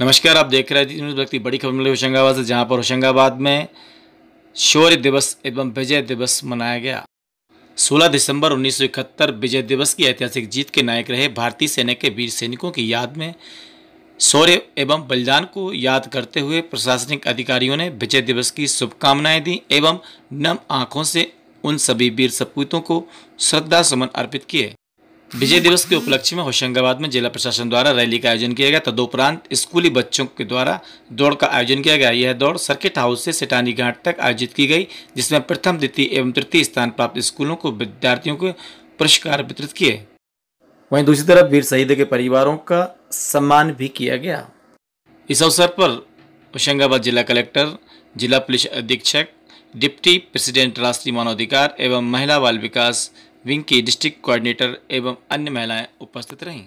नमस्कार आप देख रहे हैं व्यक्ति बड़ी खबर मिली होशंगाबाद से जहां पर होशंगाबाद में शौर्य दिवस एवं विजय दिवस मनाया गया 16 दिसंबर 1971 विजय दिवस की ऐतिहासिक जीत के नायक रहे भारतीय सेना के वीर सैनिकों की याद में शौर्य एवं बलिदान को याद करते हुए प्रशासनिक अधिकारियों ने विजय दिवस की शुभकामनाएं दी एवं नम आंखों से उन सभी वीर सपूतों को श्रद्धा सुमन अर्पित किए विजय दिवस के उपलक्ष्य में होशंगाबाद में जिला प्रशासन द्वारा रैली का आयोजन किया गया तदोपरांत स्कूली बच्चों के द्वारा दौड़ का आयोजन किया गया यह दौड़ सर्किट हाउस से सेटानी घाट तक आयोजित की गई जिसमें प्रथम द्वितीय एवं तृतीय स्थान प्राप्त स्कूलों को विद्यार्थियों को पुरस्कार वितरित किए वहीं दूसरी तरफ वीर शहीद के परिवारों का सम्मान भी किया गया इस अवसर पर होशंगाबाद जिला कलेक्टर जिला पुलिस अधीक्षक डिप्टी प्रेसिडेंट राष्ट्रीय मानवाधिकार एवं महिला बाल विकास विंग की डिस्ट्रिक्ट कोऑर्डिनेटर एवं अन्य महिलाएं उपस्थित रहीं